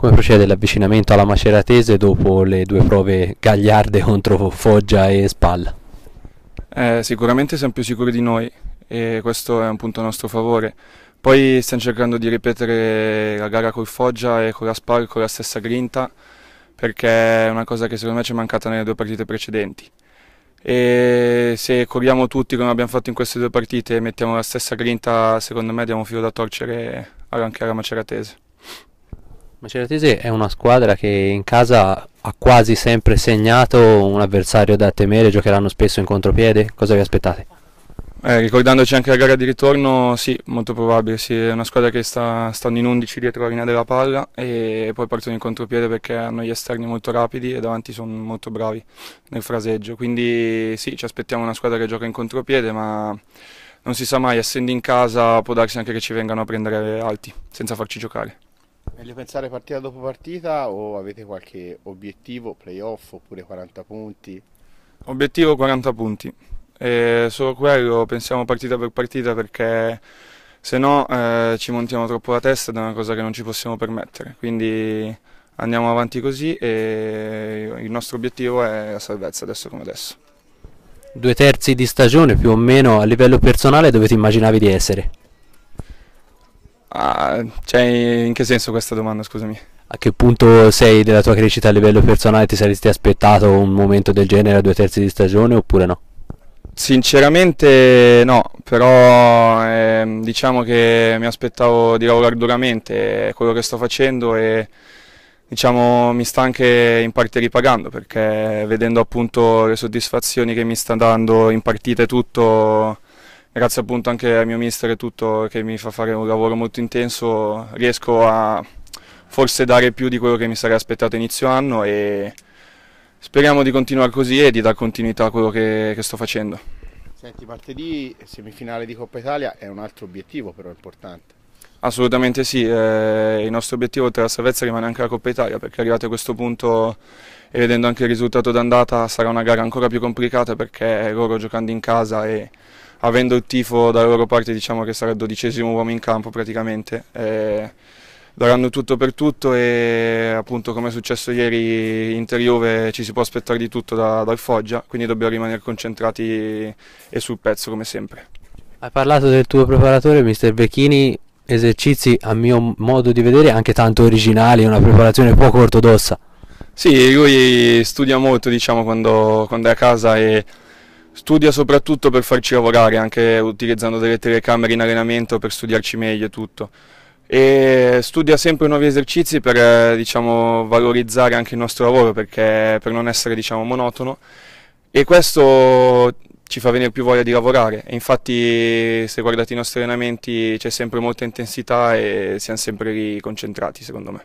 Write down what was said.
Come procede l'avvicinamento alla Maceratese dopo le due prove gagliarde contro Foggia e Spalla? Eh, sicuramente siamo più sicuri di noi e questo è un punto a nostro favore. Poi stiamo cercando di ripetere la gara col Foggia e con la Spal con la stessa grinta perché è una cosa che secondo me ci è mancata nelle due partite precedenti. E se corriamo tutti come abbiamo fatto in queste due partite e mettiamo la stessa grinta, secondo me diamo filo da torcere anche alla Maceratese. Ma Ceratese è una squadra che in casa ha quasi sempre segnato un avversario da temere, giocheranno spesso in contropiede, cosa vi aspettate? Eh, ricordandoci anche la gara di ritorno, sì, molto probabile, sì, è una squadra che sta stando in 11 dietro la linea della palla e poi partono in contropiede perché hanno gli esterni molto rapidi e davanti sono molto bravi nel fraseggio, quindi sì, ci aspettiamo una squadra che gioca in contropiede ma non si sa mai, essendo in casa può darsi anche che ci vengano a prendere alti senza farci giocare. Meglio pensare partita dopo partita o avete qualche obiettivo, playoff oppure 40 punti? Obiettivo 40 punti. E eh, solo quello pensiamo partita per partita perché se no eh, ci montiamo troppo la testa ed è una cosa che non ci possiamo permettere. Quindi andiamo avanti così e il nostro obiettivo è la salvezza adesso come adesso. Due terzi di stagione più o meno a livello personale dove ti immaginavi di essere? Ah, cioè, in che senso questa domanda, scusami? A che punto sei della tua crescita a livello personale? Ti saresti aspettato un momento del genere a due terzi di stagione oppure no? Sinceramente no, però eh, diciamo che mi aspettavo di lavorare duramente quello che sto facendo e diciamo, mi sta anche in parte ripagando perché vedendo appunto le soddisfazioni che mi sta dando in partite tutto grazie appunto anche al mio mister e tutto che mi fa fare un lavoro molto intenso, riesco a forse dare più di quello che mi sarei aspettato inizio anno e speriamo di continuare così e di dar continuità a quello che, che sto facendo. Senti, martedì semifinale di Coppa Italia è un altro obiettivo però importante. Assolutamente sì, eh, il nostro obiettivo oltre alla salvezza rimane anche la Coppa Italia perché arrivati a questo punto e vedendo anche il risultato d'andata sarà una gara ancora più complicata perché loro giocando in casa e avendo il tifo dalla loro parte diciamo che sarà il dodicesimo uomo in campo praticamente. Eh, daranno tutto per tutto e appunto come è successo ieri in Teriove ci si può aspettare di tutto da, dal Foggia, quindi dobbiamo rimanere concentrati e sul pezzo come sempre. Hai parlato del tuo preparatore, mister Becchini, esercizi a mio modo di vedere anche tanto originali, una preparazione poco ortodossa. Sì, lui studia molto diciamo quando, quando è a casa e studia soprattutto per farci lavorare, anche utilizzando delle telecamere in allenamento per studiarci meglio e tutto. E studia sempre nuovi esercizi per eh, diciamo, valorizzare anche il nostro lavoro, perché, per non essere diciamo, monotono. E questo ci fa venire più voglia di lavorare. E infatti, se guardate i nostri allenamenti, c'è sempre molta intensità e siamo sempre lì concentrati, secondo me.